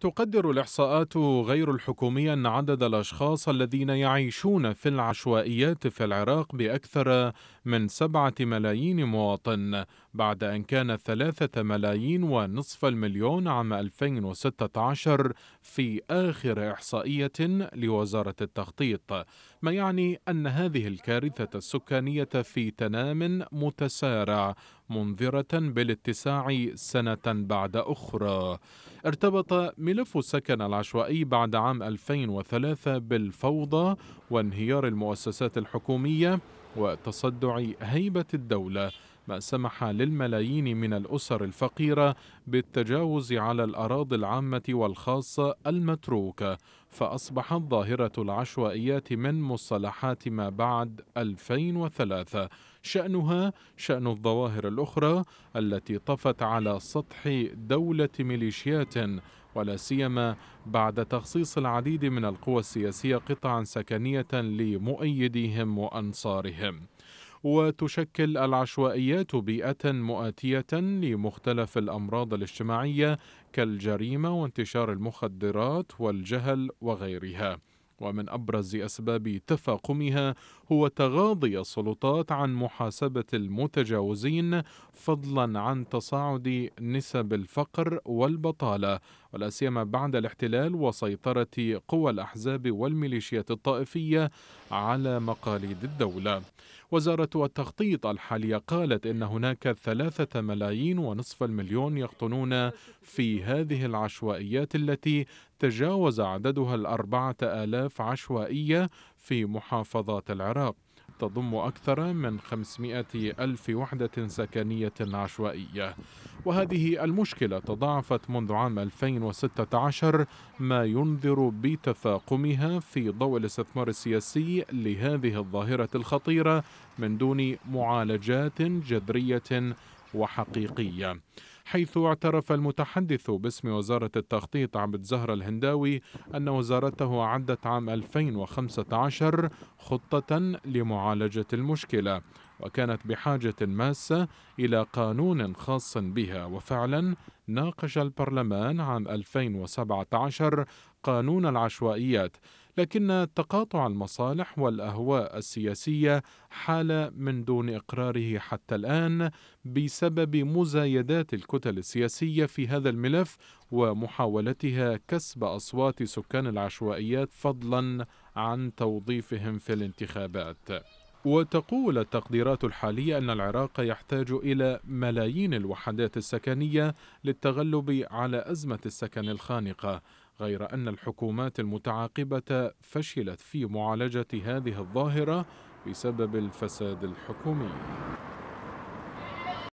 تقدر الإحصاءات غير الحكومية أن عدد الأشخاص الذين يعيشون في العشوائيات في العراق بأكثر من سبعة ملايين مواطن بعد أن كان ثلاثة ملايين ونصف المليون عام 2016 في آخر إحصائية لوزارة التخطيط ما يعني أن هذه الكارثة السكانية في تنام متسارع منذرة بالاتساع سنة بعد أخرى ارتبط ملف السكن العشوائي بعد عام 2003 بالفوضى وانهيار المؤسسات الحكومية وتصدع هيبة الدولة ما سمح للملايين من الأسر الفقيرة بالتجاوز على الأراضي العامة والخاصة المتروكة فأصبحت ظاهرة العشوائيات من مصطلحات ما بعد 2003 شأنها شأن الظواهر الأخرى التي طفت على سطح دولة ميليشيات ولا سيما بعد تخصيص العديد من القوى السياسية قطعا سكنية لمؤيديهم وأنصارهم وتشكل العشوائيات بيئة مؤاتية لمختلف الأمراض الاجتماعية كالجريمة وانتشار المخدرات والجهل وغيرها. ومن ابرز اسباب تفاقمها هو تغاضي السلطات عن محاسبه المتجاوزين فضلا عن تصاعد نسب الفقر والبطاله ولا سيما بعد الاحتلال وسيطره قوى الاحزاب والميليشيات الطائفيه على مقاليد الدوله وزارة التخطيط الحالية قالت إن هناك ثلاثة ملايين ونصف المليون يقطنون في هذه العشوائيات التي تجاوز عددها الأربعة آلاف عشوائية في محافظات العراق تضم أكثر من 500 ألف وحدة سكنية عشوائية وهذه المشكلة تضاعفت منذ عام 2016 ما ينذر بتفاقمها في ضوء الاستثمار السياسي لهذه الظاهرة الخطيرة من دون معالجات جذرية وحقيقية حيث اعترف المتحدث باسم وزارة التخطيط عبد زهر الهنداوي أن وزارته عدت عام 2015 خطة لمعالجة المشكلة وكانت بحاجة ماسة إلى قانون خاص بها وفعلا ناقش البرلمان عام 2017 قانون العشوائيات لكن تقاطع المصالح والاهواء السياسيه حال من دون اقراره حتى الان بسبب مزايدات الكتل السياسيه في هذا الملف ومحاولتها كسب اصوات سكان العشوائيات فضلا عن توظيفهم في الانتخابات وتقول التقديرات الحالية أن العراق يحتاج إلى ملايين الوحدات السكنية للتغلب على أزمة السكن الخانقة غير أن الحكومات المتعاقبة فشلت في معالجة هذه الظاهرة بسبب الفساد الحكومي